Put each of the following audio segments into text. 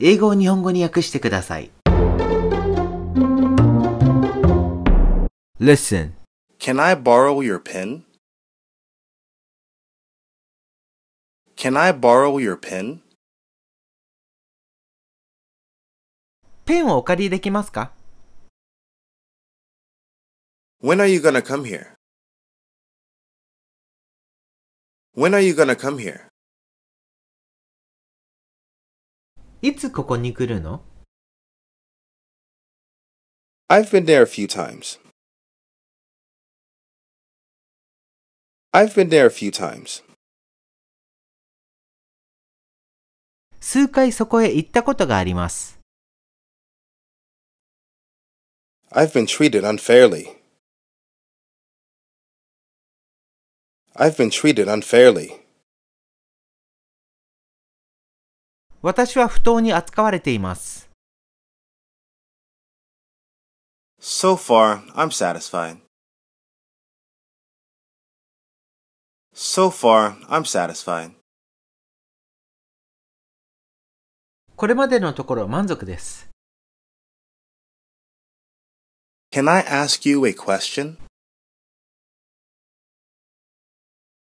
英語を日本語に訳してください。Listen. Can I borrow your pen? Can I borrow your pen? ペンをお借りできますか When are you gonna come here? When are you gonna come here? いつここに来るの ?I've been there a few times.I've been there a few times. 数回そこへ行ったことがあります。I've been treated unfairly. I've been treated unfairly. 私は不当に扱われています。So far, I'm satisfied. So far, I'm satisfied. これまでのところ満足です。Can I ask you a question?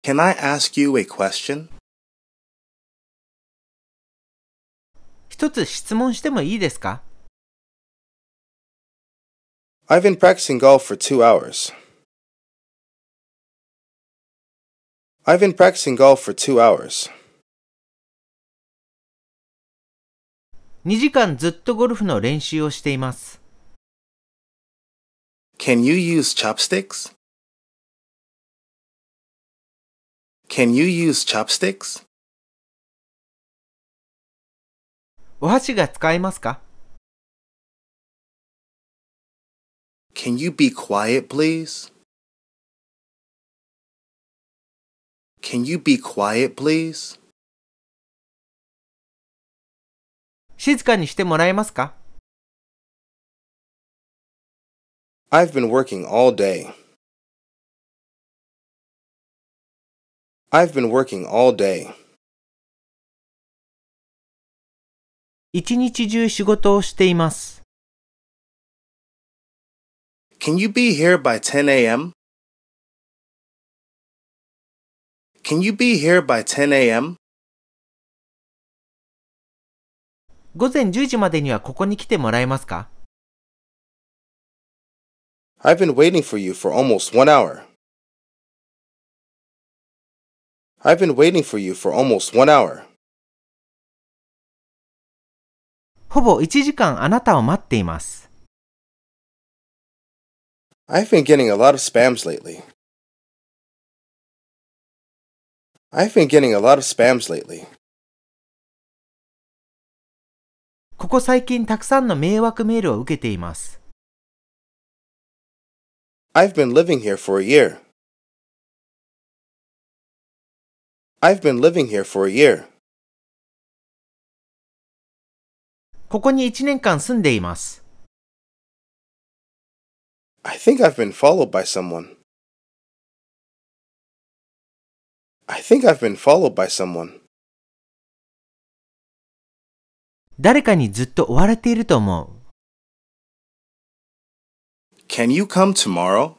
Can I ask you a question? 一つ質問してもいいですか I've been practicing golf for two hours. I've been practicing golf for two hours. 2時間ずっとゴルフの練習をしています。Can you use chopsticks? Can you use chopsticks? お箸が使えますか Can you be quiet, please? Can you be quiet, please? 静かにしてもらえますか I've been working all day. I've been working all day. 一日中仕事をしています。Can you be here by 10 a.m? Can you be here by 10 a.m? 午前10時までにはここに来てもらえますか I've been waiting for you for almost one hour. I've been waiting for you for almost one hour. ほぼ1時間あなたを待っています。I've been getting a lot of spams lately. I've been getting a lot of spams lately. ここ最近たくさんの迷惑メールを受けています。I've been living here for a year. I've been living here for a year. ここに1年間住んでいます。I think I've been followed by someone. I think I've been followed by someone. 誰かにずっと追われていると思う。Can you come tomorrow?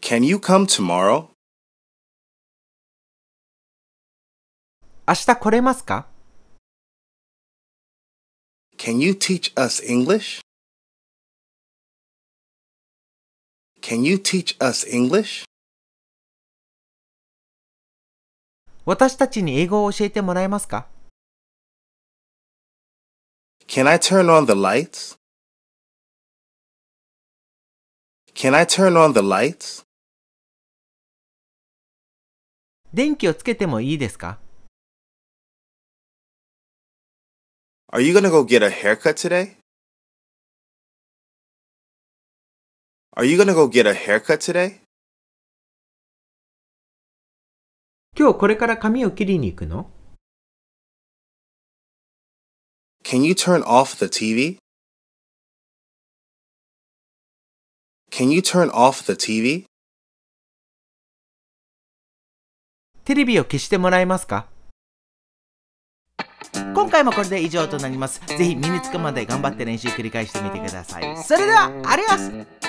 Can you come tomorrow? 明日来れますか Can you teach us English? Can you teach us English? 私たちに英語を教えてもらえますか Can I turn on the lights? Can I turn on the lights? 電気をつけてもいいですか Are you gonna go get a haircut today? Are you gonna go get a haircut today? 今日これから髪を切りに行くの Can you turn off the TV? Can you turn off the TV? テレビを消してもらえますか回もこれで以上となります。ぜひ身につくまで頑張って練習繰り返してみてください。それでは、アディオス